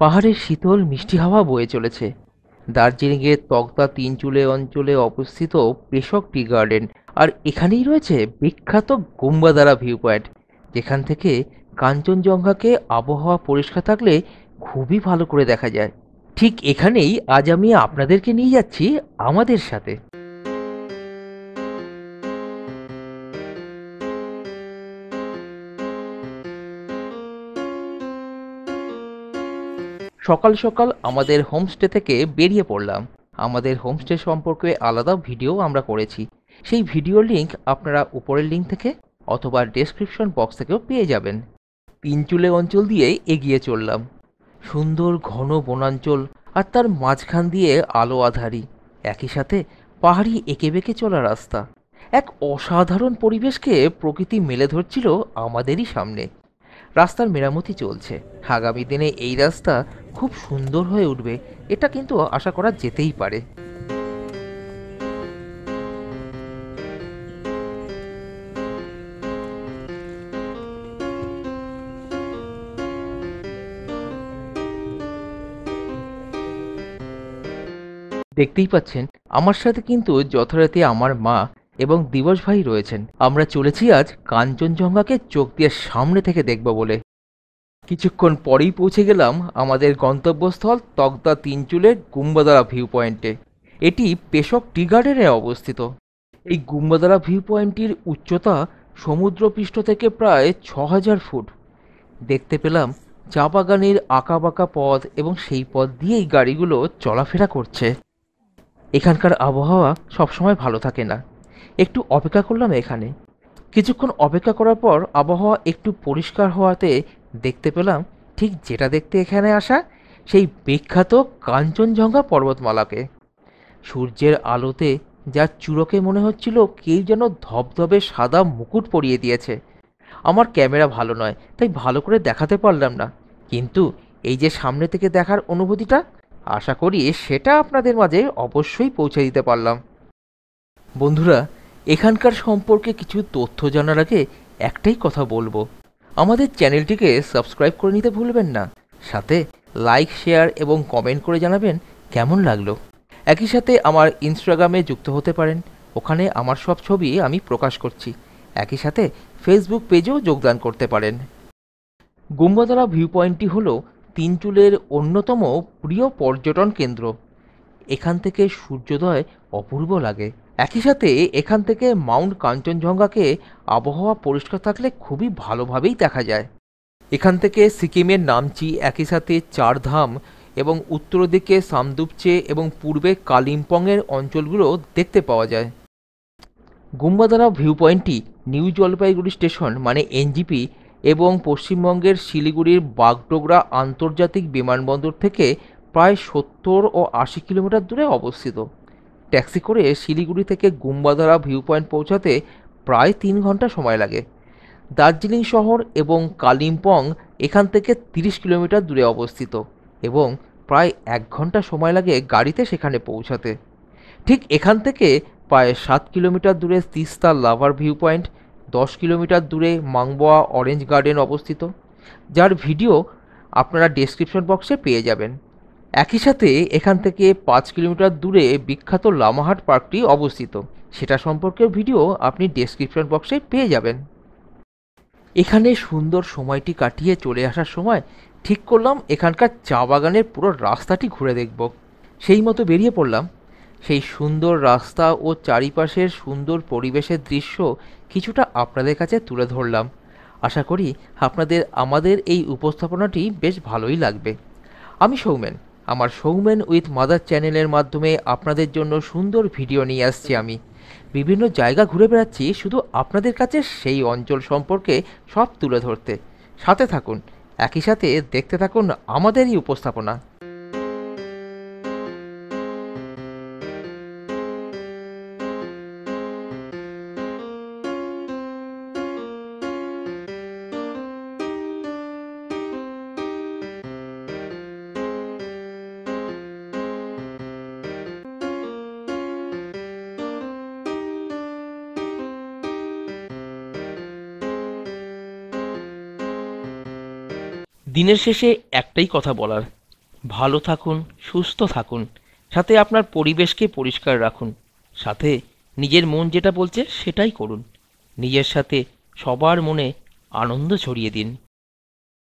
পাহাড়ের শীতল মিষ্টি হাওয়া বয়ে চলেছে দার্জিলিংয়ের তক্তা তিনচুলে অঞ্চলে অবস্থিত পেশক টি গার্ডেন আর এখানেই রয়েছে বিখ্যাত গুম্বাদারা ভিউ পয়েন্ট যেখান থেকে কাঞ্চনজঙ্ঘাকে আবহাওয়া পরিষ্কার থাকলে খুবই ভালো করে দেখা যায় ঠিক এখানেই আজ আমি আপনাদেরকে নিয়ে যাচ্ছি আমাদের সাথে সকাল সকাল আমাদের হোমস্টে থেকে বেরিয়ে পড়লাম আমাদের হোমস্টে সম্পর্কে আলাদা ভিডিও আমরা করেছি সেই ভিডিও লিঙ্ক আপনারা উপরের লিঙ্ক থেকে অথবা ডেসক্রিপশন বক্স থেকেও পেয়ে যাবেন পিনচুলে অঞ্চল দিয়ে এগিয়ে চললাম সুন্দর ঘন বনাঞ্চল আর তার মাঝখান দিয়ে আলো আধারি একই সাথে পাহাড়ি এঁকে বেঁকে চলা রাস্তা এক অসাধারণ পরিবেশকে প্রকৃতি মেলে ধরছিল আমাদেরই সামনে রাস্তার মেরামতি চলছে আগামী দিনে এই রাস্তা খুব সুন্দর হয়ে উঠবে এটা কিন্তু আশা করা যেতেই পারে দেখতেই পাচ্ছেন আমার সাথে কিন্তু যথারীতি আমার মা এবং দিবস ভাই রয়েছেন আমরা চলেছি আজ কাঞ্চনজঙ্ঘাকে চোখ দিয়ে সামনে থেকে দেখব বলে কিছুক্ষণ পরেই পৌঁছে গেলাম আমাদের গন্তব্যস্থল তগদা তিনচুলের গুম্বাদারা ভিউ পয়েন্টে এটি পেশক টি গার্ডেনে অবস্থিত এই গুম্বাদারা ভিউ পয়েন্টটির উচ্চতা সমুদ্রপৃষ্ঠ থেকে প্রায় ছ হাজার ফুট দেখতে পেলাম চা বাগানের আঁকাবাঁকা পথ এবং সেই পথ দিয়েই গাড়িগুলো চলাফেরা করছে এখানকার আবহাওয়া সবসময় ভালো থাকে না একটু অপেক্ষা করলাম এখানে কিছুক্ষণ অপেক্ষা করার পর আবহাওয়া একটু পরিষ্কার হওয়াতে দেখতে পেলাম ঠিক যেটা দেখতে এখানে আসা সেই বিখ্যাত কাঞ্চনজঙ্ঘা পর্বতমালাকে সূর্যের আলোতে যা চুরকে মনে হচ্ছিল কেউ যেন ধবধবে সাদা মুকুট পরিয়ে দিয়েছে আমার ক্যামেরা ভালো নয় তাই ভালো করে দেখাতে পারলাম না কিন্তু এই যে সামনে থেকে দেখার অনুভূতিটা আশা করি সেটা আপনাদের মাঝে অবশ্যই পৌঁছে দিতে পারলাম বন্ধুরা এখানকার সম্পর্কে কিছু তথ্য জানার আগে একটাই কথা বলবো আমাদের চ্যানেলটিকে সাবস্ক্রাইব করে নিতে ভুলবেন না সাথে লাইক শেয়ার এবং কমেন্ট করে জানাবেন কেমন লাগলো একই সাথে আমার ইনস্টাগ্রামে যুক্ত হতে পারেন ওখানে আমার সব ছবি আমি প্রকাশ করছি একই সাথে ফেসবুক পেজেও যোগদান করতে পারেন গুম্বাতলা ভিউ পয়েন্টটি হল তিনচুলের অন্যতম প্রিয় পর্যটন কেন্দ্র এখান থেকে সূর্যোদয় অপূর্ব লাগে একই সাথে এখান থেকে মাউন্ট কাঞ্চনজঙ্ঘাকে আবহাওয়া পরিষ্কার থাকলে খুবই ভালোভাবেই দেখা যায় এখান থেকে সিকিমের নামচি একই সাথে চারধাম এবং উত্তর দিকে সামদুপচে এবং পূর্বে কালিম্পংয়ের অঞ্চলগুলো দেখতে পাওয়া যায় গুম্বাদারা ভিউ পয়েন্টটি নিউ জলপাইগুড়ি স্টেশন মানে এনজিপি এবং পশ্চিমবঙ্গের শিলিগুড়ির বাগডোগরা আন্তর্জাতিক বিমানবন্দর থেকে প্রায় সত্তর ও আশি কিলোমিটার দূরে অবস্থিত ট্যাক্সি করে শিলিগুড়ি থেকে গুম্বাধারা ভিউ পয়েন্ট পৌঁছাতে প্রায় তিন ঘন্টা সময় লাগে দার্জিলিং শহর এবং কালিম্পং এখান থেকে 30 কিলোমিটার দূরে অবস্থিত এবং প্রায় এক ঘন্টা সময় লাগে গাড়িতে সেখানে পৌঁছাতে ঠিক এখান থেকে প্রায় সাত কিলোমিটার দূরে তিস্তা লাভার ভিউ পয়েন্ট দশ কিলোমিটার দূরে মাংবোয়া অরেঞ্জ গার্ডেন অবস্থিত যার ভিডিও আপনারা ডেসক্রিপশন বক্সে পেয়ে যাবেন একই সাথে এখান থেকে পাঁচ কিলোমিটার দূরে বিখ্যাত লামাহাট পার্কটি অবস্থিত সেটা সম্পর্কে ভিডিও আপনি ডেসক্রিপশন বক্সে পেয়ে যাবেন এখানে সুন্দর সময়টি কাটিয়ে চলে আসার সময় ঠিক করলাম এখানকার চা বাগানের পুরো রাস্তাটি ঘুরে দেখব সেই মতো বেরিয়ে পড়লাম সেই সুন্দর রাস্তা ও চারিপাশের সুন্দর পরিবেশের দৃশ্য কিছুটা আপনাদের কাছে তুলে ধরলাম আশা করি আপনাদের আমাদের এই উপস্থাপনাটি বেশ ভালোই লাগবে আমি সৌমেন আমার সৌমেন উইথ মাদার চ্যানেলের মাধ্যমে আপনাদের জন্য সুন্দর ভিডিও নিয়ে আসছি আমি বিভিন্ন জায়গা ঘুরে বেড়াচ্ছি শুধু আপনাদের কাছে সেই অঞ্চল সম্পর্কে সব তুলে ধরতে সাথে থাকুন একই সাথে দেখতে থাকুন আমাদেরই উপস্থাপনা দিনের শেষে একটাই কথা বলার ভালো থাকুন সুস্থ থাকুন সাথে আপনার পরিবেশকে পরিষ্কার রাখুন সাথে নিজের মন যেটা বলছে সেটাই করুন নিজের সাথে সবার মনে আনন্দ ছড়িয়ে দিন